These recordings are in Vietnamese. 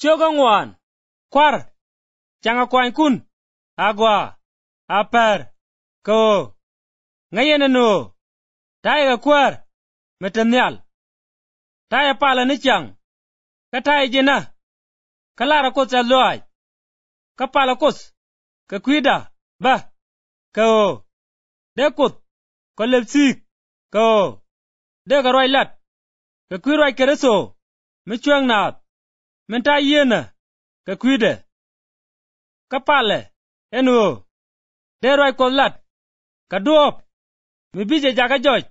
chogongwan kwar changa kwany kun agwa apar ko ngayena no taiga kwar metanyal taya pala ni chang ka taya jina ka lara kos aloaj ka pala kos ka kwida ba ko de kut ka lepsik ko de ka rwai lat ka kwi rwai kereso mi chweng naat min ta yena ka kwide ka pale enuo deroi kol lat ka duop mi bije jaka joj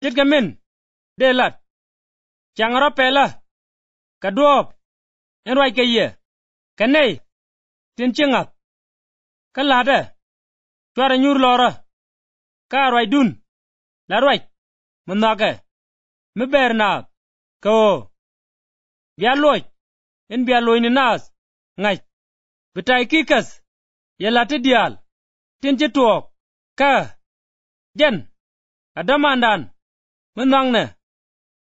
chit ka min de lat chang ro pela ka duop en roi ka ye ka nei tin chingak ka lade chwara nyur lora ka roi dun la roi manake mi ber naak ka o ya loj en bia loy ni naas ŋac bi tai kikas ye lati dial tin ci tuok ka jen adamandan mi nwaŋ ne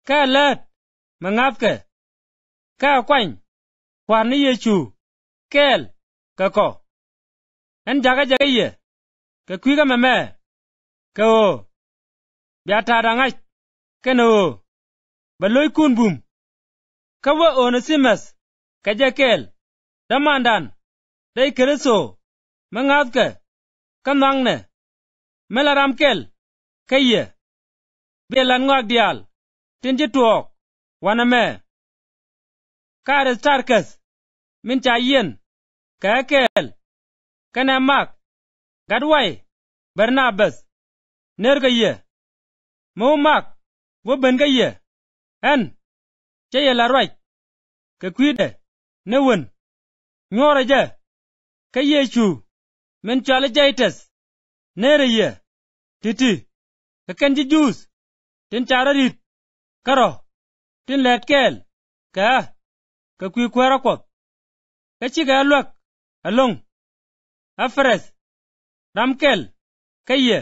ka let mi ŋapke ka kwany kwan ni ye chu kel ka ko en jaga jaga ye ka kwika meme ka o bia tada ŋac kene ke no, loy kun bum ka wo ono simes kajakel damandan dei kereso mangatke kanangne melaramkel kaye belan ngak dial tinje tuok waname kares tarkes min chayen kakel kanamak gadwai bernabas nergaye maumak wo bengaye en cheye larwai kakwide newen nyore je ka ye chu men chwale jaites nere ye titi ka ken ji jus tin chararit karo tin let kel ka ka kwi kwera kwop ka chi ga lwak along afres ramkel ka ye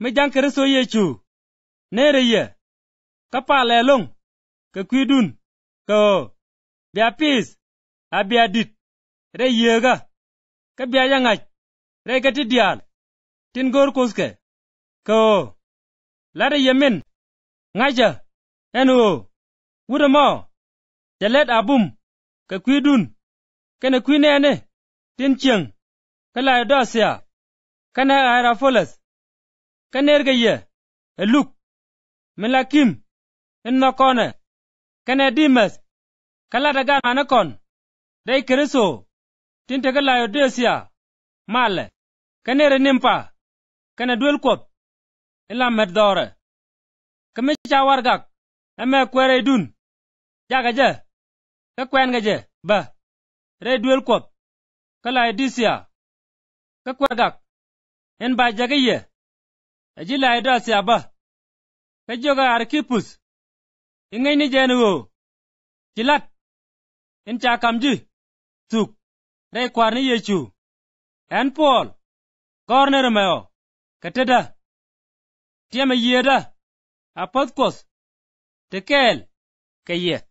mi jang kereso ye chu nere ye ka pale long ka kwi dun ka o bia abia dit re yega ka bia yangac re ka ti dial tin gor kuske ko lade yemin ngaja en o wudo mo abum ka kwidun kene kwinene tin chieng ka layo dosia kana aerofoles ka nerge ye eluk milakim en nokone kene dimes kalada gan anakon dai kereso tinte ke layo desia male kenere nimpa kene duel kop ila met dore kemi chawar gak eme kwere dun jaga je ke kwen ga je ba re duel kop ke layo desia ke kwer gak en ba jage ye aji layo desia ba ke joga arkipus ingay ni o jilat in cha kamji thuk re kwarni yecu en pol gor ne remeo keteda tieme yieda apothkos tekel ke yek